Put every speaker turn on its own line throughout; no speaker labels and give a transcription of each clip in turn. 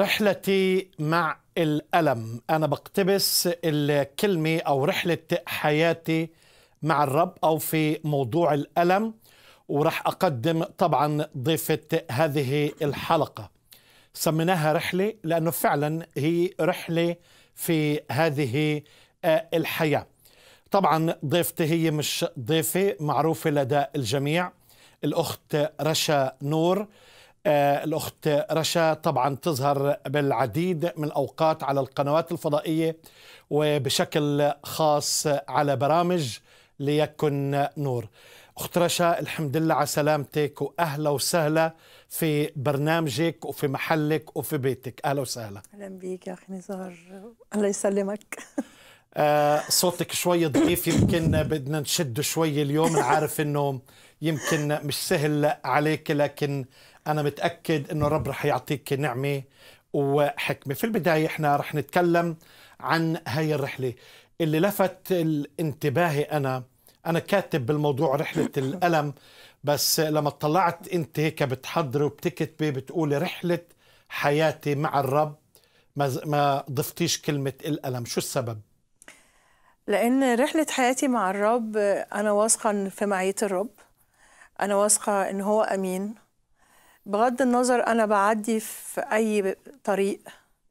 رحلتي مع الألم أنا بقتبس الكلمة أو رحلة حياتي مع الرب أو في موضوع الألم ورح أقدم طبعا ضيفة هذه الحلقة سميناها رحلة لأنه فعلا هي رحلة في هذه آه، الحياة طبعا ضيفتي هي مش ضيفة معروفة لدى الجميع الأخت رشا نور آه، الأخت رشا طبعا تظهر بالعديد من الأوقات على القنوات الفضائية وبشكل خاص على برامج ليكن نور أخت رشا الحمد لله على سلامتك وأهلا وسهلا في برنامجك وفي محلك وفي بيتك أهلا وسهلا
أهلا بيك يا أخي نزار الله يسلمك
آه صوتك شوي ضعيف يمكن بدنا نشد شوي اليوم أنا عارف أنه يمكن مش سهل عليك لكن أنا متأكد أنه الرب رح يعطيك نعمة وحكمة في البداية إحنا رح نتكلم عن هاي الرحلة اللي لفت انتباهي أنا أنا كاتب بالموضوع رحلة الألم بس لما اطلعت أنت هيك بتحضري وبتكتبي بتقولي رحلة حياتي مع الرب ما, ما ضفتيش كلمة الألم شو السبب؟
لأن رحلة حياتي مع الرب أنا واثقة في معية الرب أنا واثقة إن هو أمين بغض النظر أنا بعدي في أي طريق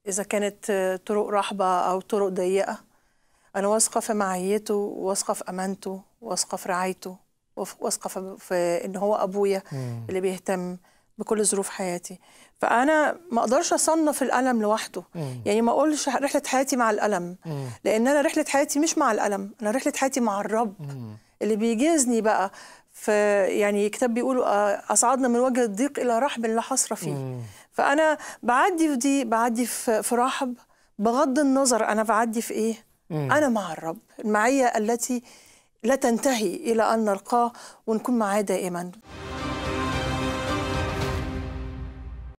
إذا كانت طرق رحبة أو طرق ضيقة أنا واثقة في معيته واثقة في أمانته واثقة في رعايته واثقة في إن هو أبويا اللي بيهتم بكل ظروف حياتي فانا ما اقدرش اصنف الالم لوحده مم. يعني ما اقولش رحله حياتي مع الالم مم. لان انا رحله حياتي مش مع الالم انا رحله حياتي مع الرب مم. اللي بيجيزني بقى فيعني كتاب بيقول آه، اصعدنا من وجه الضيق الى رحب لا حصر فيه مم. فانا بعدي في دي بعدي في رحب بغض النظر انا بعدي في ايه مم. انا مع الرب المعيه التي لا تنتهي الى ان نلقاه ونكون معاه دائما